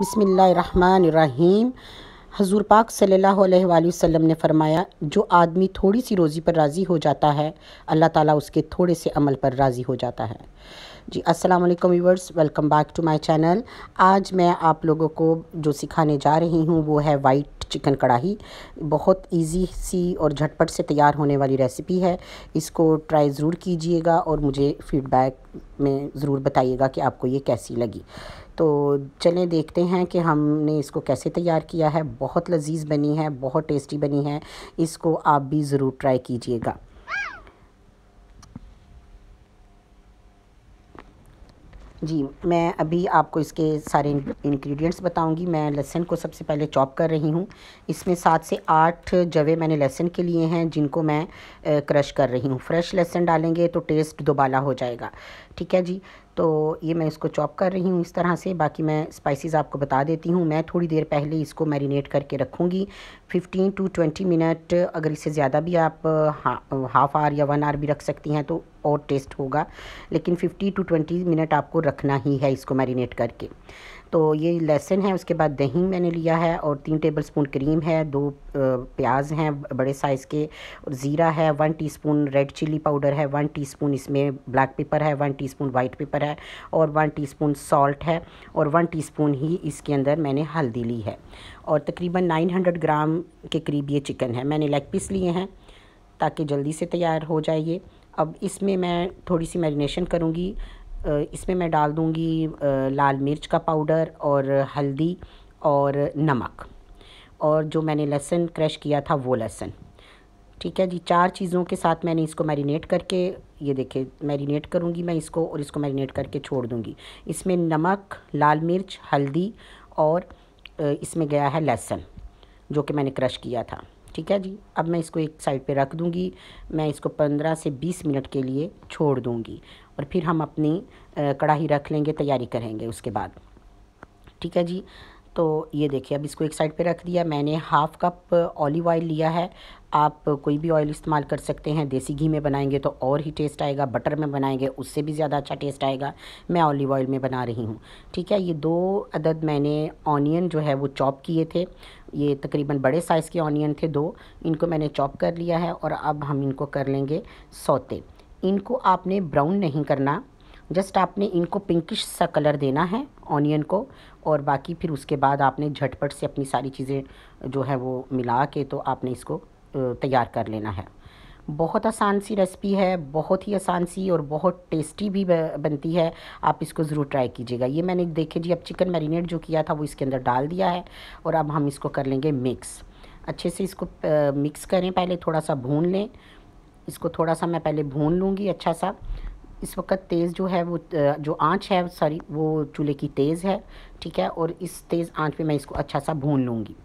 बसमीम हजूर पाक सल्ला वसम ने फरमाया जो आदमी थोड़ी सी रोज़ी पर राज़ी हो जाता है अल्लाह ताला उसके थोड़े से अमल पर राज़ी हो जाता है जी अस्सलाम वालेकुम viewers welcome back to my channel आज मैं आप लोगों को जो सिखाने जा रही हूँ वो है वाइट चिकन कढ़ाई बहुत इजी सी और झटपट से तैयार होने वाली रेसिपी है इसको ट्राई ज़रूर कीजिएगा और मुझे फीडबैक में ज़रूर बताइएगा कि आपको ये कैसी लगी तो चलें देखते हैं कि हमने इसको कैसे तैयार किया है बहुत लजीज बनी है बहुत टेस्टी बनी है इसको आप भी ज़रूर ट्राई कीजिएगा जी मैं अभी आपको इसके सारे इंग्रेडिएंट्स बताऊंगी मैं लहसन को सबसे पहले चॉप कर रही हूँ इसमें सात से आठ जवे मैंने लहसन के लिए हैं जिनको मैं क्रश कर रही हूँ फ्रेश लहसुन डालेंगे तो टेस्ट दोबाला हो जाएगा ठीक है जी तो ये मैं इसको चॉप कर रही हूँ इस तरह से बाकी मैं स्पाइसेस आपको बता देती हूँ मैं थोड़ी देर पहले इसको मैरिनेट करके रखूँगी 15 टू 20 मिनट अगर इससे ज़्यादा भी आप हा, हाफ़ आवर या वन आवर भी रख सकती हैं तो और टेस्ट होगा लेकिन 50 टू 20 मिनट आपको रखना ही है इसको मैरिनेट करके तो ये लहसन है उसके बाद दही मैंने लिया है और तीन टेबल स्पून क्रीम है दो प्याज हैं बड़े साइज़ के और ज़ीरा है one teaspoon red chilli powder है वन टीस्पून इसमें ब्लैक पेपर है वन टीस्पून वाइट पेपर है और वन टीस्पून सॉल्ट है और वन टीस्पून ही इसके अंदर मैंने हल्दी ली है और तकरीबन 900 ग्राम के करीब ये चिकन है मैंने लेग पीस लिए हैं ताकि जल्दी से तैयार हो जाए ये अब इसमें मैं थोड़ी सी मैरिनेशन करूँगी इसमें मैं डाल दूँगी लाल मिर्च का पाउडर और हल्दी और नमक और जो मैंने लहसुन क्रश किया था वो लहसुन ठीक है जी चार चीज़ों के साथ मैंने इसको मैरिनेट करके ये देखिए मैरिनेट करूँगी मैं इसको और इसको मैरिनेट करके छोड़ दूँगी इसमें नमक लाल मिर्च हल्दी और इसमें गया है लहसुन जो कि मैंने क्रश किया था ठीक है जी अब मैं इसको एक साइड पे रख दूँगी मैं इसको पंद्रह से बीस मिनट के लिए छोड़ दूँगी और फिर हम अपनी कढ़ाई रख लेंगे तैयारी करेंगे उसके बाद ठीक है जी तो ये देखिए अब इसको एक साइड पे रख दिया मैंने हाफ़ कप ऑलिव ऑयल लिया है आप कोई भी ऑयल इस्तेमाल कर सकते हैं देसी घी में बनाएंगे तो और ही टेस्ट आएगा बटर में बनाएंगे उससे भी ज़्यादा अच्छा टेस्ट आएगा मैं ऑलिव ऑयल में बना रही हूँ ठीक है ये दो अदद मैंने ऑनियन जो है वो चॉप किए थे ये तकरीबन बड़े साइज़ के ऑनियन थे दो इनको मैंने चॉप कर लिया है और अब हम इनको कर लेंगे सौते इनको आपने ब्राउन नहीं करना जस्ट आपने इनको पिंकिश सा कलर देना है ऑनियन को और बाकी फिर उसके बाद आपने झटपट से अपनी सारी चीज़ें जो है वो मिला के तो आपने इसको तैयार कर लेना है बहुत आसान सी रेसिपी है बहुत ही आसान सी और बहुत टेस्टी भी बनती है आप इसको ज़रूर ट्राई कीजिएगा ये मैंने देखे जी अब चिकन मैरिनेट जो किया था वो इसके अंदर डाल दिया है और अब हम इसको कर लेंगे मिक्स अच्छे से इसको मिक्स करें पहले थोड़ा सा भून लें इसको थोड़ा सा मैं पहले भून लूँगी अच्छा सा इस वक्त तेज़ जो है वो जो आंच है सॉरी वो चूल्हे की तेज़ है ठीक है और इस तेज़ आंच पे मैं इसको अच्छा सा भून लूँगी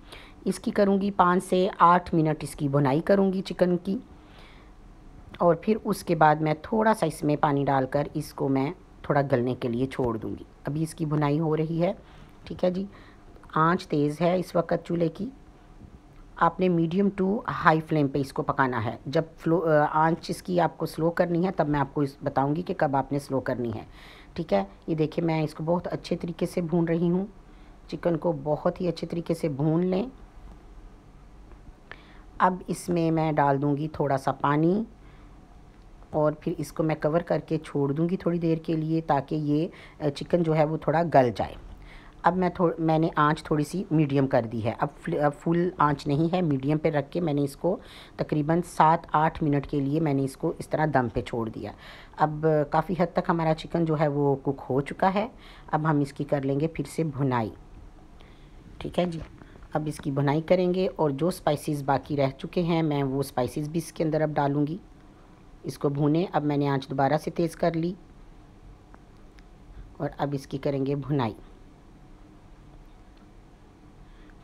इसकी करूँगी पाँच से आठ मिनट इसकी भुनाई करूँगी चिकन की और फिर उसके बाद मैं थोड़ा सा इसमें पानी डालकर इसको मैं थोड़ा गलने के लिए छोड़ दूँगी अभी इसकी भुनाई हो रही है ठीक है जी आँच तेज़ है इस वक्त चूल्हे की आपने मीडियम टू हाई फ्लेम पे इसको पकाना है जब फ्लो आंच इसकी आपको स्लो करनी है तब मैं आपको इस बताऊँगी कि कब आपने स्लो करनी है ठीक है ये देखिए मैं इसको बहुत अच्छे तरीके से भून रही हूँ चिकन को बहुत ही अच्छे तरीके से भून लें अब इसमें मैं डाल दूँगी थोड़ा सा पानी और फिर इसको मैं कवर करके छोड़ दूँगी थोड़ी देर के लिए ताकि ये चिकन जो है वो थोड़ा गल जाए अब मैं थोड़ मैंने आंच थोड़ी सी मीडियम कर दी है अब, अब फुल आंच नहीं है मीडियम पे रख के मैंने इसको तकरीबन सात आठ मिनट के लिए मैंने इसको इस तरह दम पे छोड़ दिया अब काफ़ी हद तक हमारा चिकन जो है वो कुक हो चुका है अब हम इसकी कर लेंगे फिर से भुनाई ठीक है जी अब इसकी भुनाई करेंगे और जो स्पाइसेस बाकी रह चुके हैं मैं वो स्पाइसेस भी इसके अंदर अब डालूँगी इसको भुने अब मैंने आंच दोबारा से तेज़ कर ली और अब इसकी करेंगे भुनाई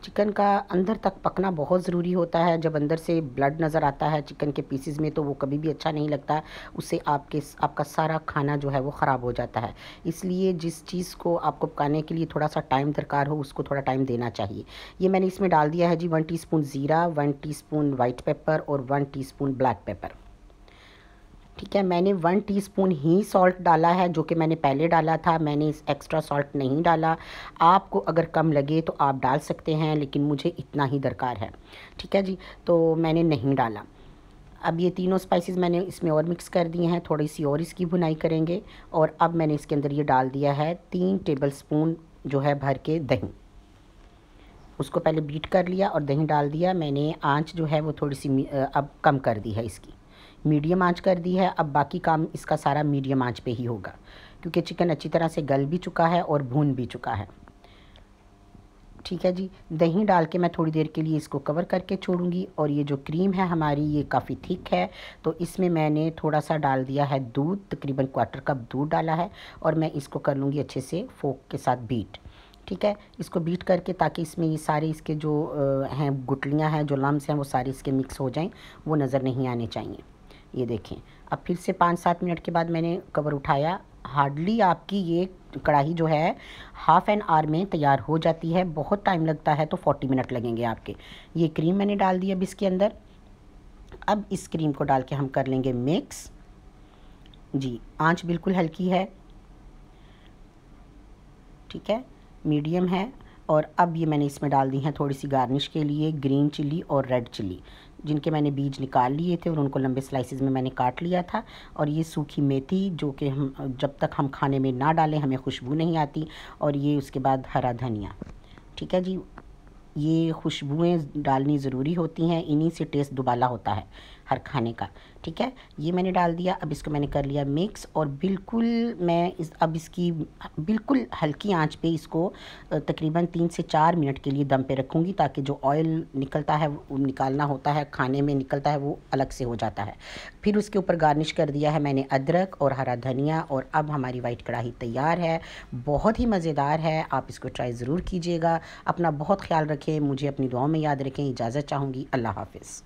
चिकन का अंदर तक पकना बहुत ज़रूरी होता है जब अंदर से ब्लड नज़र आता है चिकन के पीसीज़ में तो वो कभी भी अच्छा नहीं लगता उससे आपके आपका सारा खाना जो है वो ख़राब हो जाता है इसलिए जिस चीज़ को आपको पकाने के लिए थोड़ा सा टाइम दरकार हो उसको थोड़ा टाइम देना चाहिए ये मैंने इसमें डाल दिया है जी वन टी ज़ीरा वन टी वाइट पेपर और वन टी ब्लैक पेपर ठीक है मैंने वन टीस्पून ही सॉल्ट डाला है जो कि मैंने पहले डाला था मैंने इस एक्स्ट्रा सॉल्ट नहीं डाला आपको अगर कम लगे तो आप डाल सकते हैं लेकिन मुझे इतना ही दरकार है ठीक है जी तो मैंने नहीं डाला अब ये तीनों स्पाइसेस मैंने इसमें और मिक्स कर दिए हैं थोड़ी सी और इसकी भुनाई करेंगे और अब मैंने इसके अंदर ये डाल दिया है तीन टेबल स्पून जो है भर के दही उसको पहले बीट कर लिया और दही डाल दिया मैंने आँच जो है वो थोड़ी सी अब कम कर दी है इसकी मीडियम आंच कर दी है अब बाकी काम इसका सारा मीडियम आंच पे ही होगा क्योंकि चिकन अच्छी तरह से गल भी चुका है और भून भी चुका है ठीक है जी दही डाल के मैं थोड़ी देर के लिए इसको कवर करके छोड़ूंगी और ये जो क्रीम है हमारी ये काफ़ी थिक है तो इसमें मैंने थोड़ा सा डाल दिया है दूध तकरीबन क्वार्टर कप दूध डाला है और मैं इसको कर लूँगी अच्छे से फोक के साथ बीट ठीक है इसको बीट करके ताकि इसमें ये सारे इसके जो हैं गुटलियाँ हैं जो लम्स हैं वो सारे इसके मिक्स हो जाएँ वो नज़र नहीं आने चाहिए ये देखें अब फिर से पाँच सात मिनट के बाद मैंने कवर उठाया हार्डली आपकी ये कढ़ाई जो है हाफ़ एन आवर में तैयार हो जाती है बहुत टाइम लगता है तो फोर्टी मिनट लगेंगे आपके ये क्रीम मैंने डाल दी अब इसके अंदर अब इस क्रीम को डाल के हम कर लेंगे मिक्स जी आंच बिल्कुल हल्की है ठीक है मीडियम है और अब ये मैंने इसमें डाल दी हैं थोड़ी सी गार्निश के लिए ग्रीन चिल्ली और रेड चिल्ली जिनके मैंने बीज निकाल लिए थे और उनको लंबे स्लाइसिस में मैंने काट लिया था और ये सूखी मेथी जो कि हम जब तक हम खाने में ना डालें हमें खुशबू नहीं आती और ये उसके बाद हरा धनिया ठीक है जी ये खुशबुएं डालनी ज़रूरी होती हैं इन्हीं से टेस्ट दुबाला होता है हर खाने का ठीक है ये मैंने डाल दिया अब इसको मैंने कर लिया मिक्स और बिल्कुल मैं इस अब इसकी बिल्कुल हल्की आंच पे इसको तकरीबन तीन से चार मिनट के लिए दम पे रखूँगी ताकि जो ऑयल निकलता है निकालना होता है खाने में निकलता है वो अलग से हो जाता है फिर उसके ऊपर गार्निश कर दिया है मैंने अदरक और हरा धनिया और अब हमारी वाइट कढ़ाई तैयार है बहुत ही मज़ेदार है आप इसको ट्राई ज़रूर कीजिएगा अपना बहुत ख्याल रखें मुझे अपनी दुआ में याद रखें इजाज़त चाहूँगी अल्लाह हाफिज़